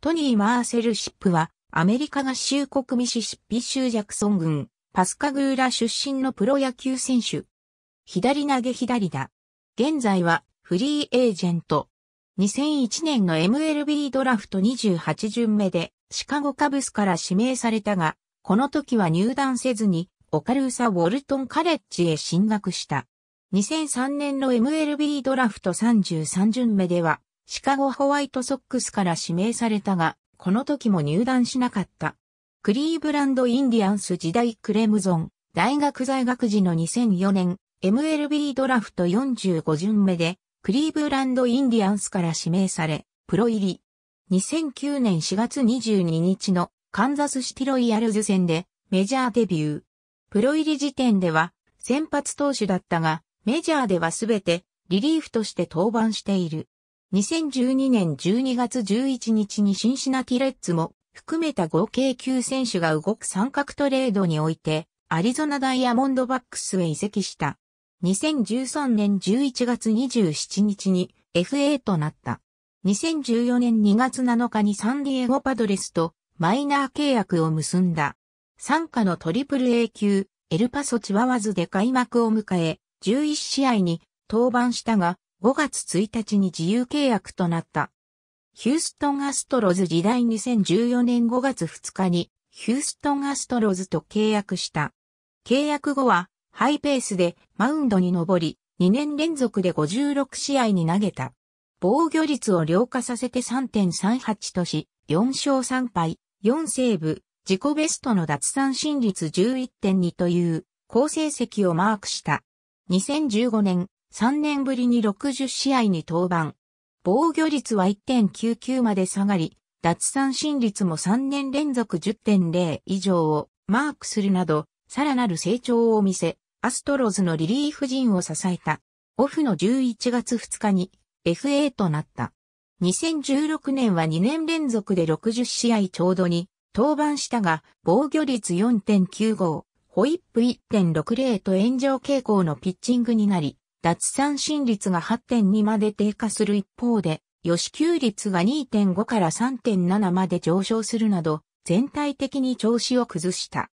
トニー・マーセルシップは、アメリカ合衆国ミシシッピ州ジャクソン郡、パスカグーラ出身のプロ野球選手。左投げ左打。現在は、フリーエージェント。2001年の MLB ドラフト28巡目で、シカゴカブスから指名されたが、この時は入団せずに、オカルーサ・ウォルトン・カレッジへ進学した。2003年の MLB ドラフト33巡目では、シカゴホワイトソックスから指名されたが、この時も入団しなかった。クリーブランドインディアンス時代クレムゾン、大学在学時の2004年、MLB ドラフト45巡目で、クリーブランドインディアンスから指名され、プロ入り。2009年4月22日のカンザスシティロイヤルズ戦でメジャーデビュー。プロ入り時点では先発投手だったが、メジャーではすべてリリーフとして登板している。2012年12月11日にシンシナティレッツも含めた合計9選手が動く三角トレードにおいて、アリゾナダイヤモンドバックスへ移籍した。2013年11月27日に FA となった。2014年2月7日にサンディエゴパドレスとマイナー契約を結んだ。参加のトリプル A 級、エルパソチワワズで開幕を迎え、11試合に登板したが、5月1日に自由契約となった。ヒューストンアストロズ時代2014年5月2日にヒューストンアストロズと契約した。契約後はハイペースでマウンドに登り、2年連続で56試合に投げた。防御率を良化させて3.38とし、4勝3敗、4セーブ、自己ベストの奪三振率11.2という好成績をマークした。2015年3年ぶりに60試合に登板。防御率は1.99まで下がり、脱三振率も3年連続10.0以上をマークするなど、さらなる成長を見せ、アストロズのリリーフ陣を支えた。オフの11月2日に FA となった。2016年は2年連続で60試合ちょうどに登板したが、防御率4.95、ホイップ1.60と炎上傾向のピッチングになり、脱三振率が8.2まで低下する一方で、吉球率が2.5から3.7まで上昇するなど、全体的に調子を崩した。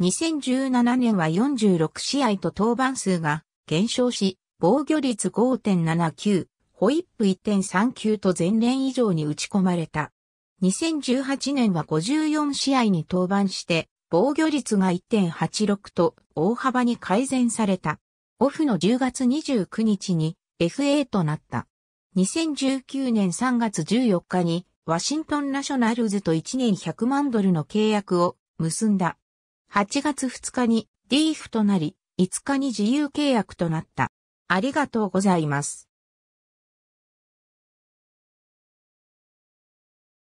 2017年は46試合と登板数が減少し、防御率5.79、ホイップ1.39と前年以上に打ち込まれた。2018年は54試合に登板して、防御率が1.86と大幅に改善された。オフの10月29日に FA となった。2019年3月14日にワシントンナショナルズと1年100万ドルの契約を結んだ。8月2日に DF となり、5日に自由契約となった。ありがとうございます。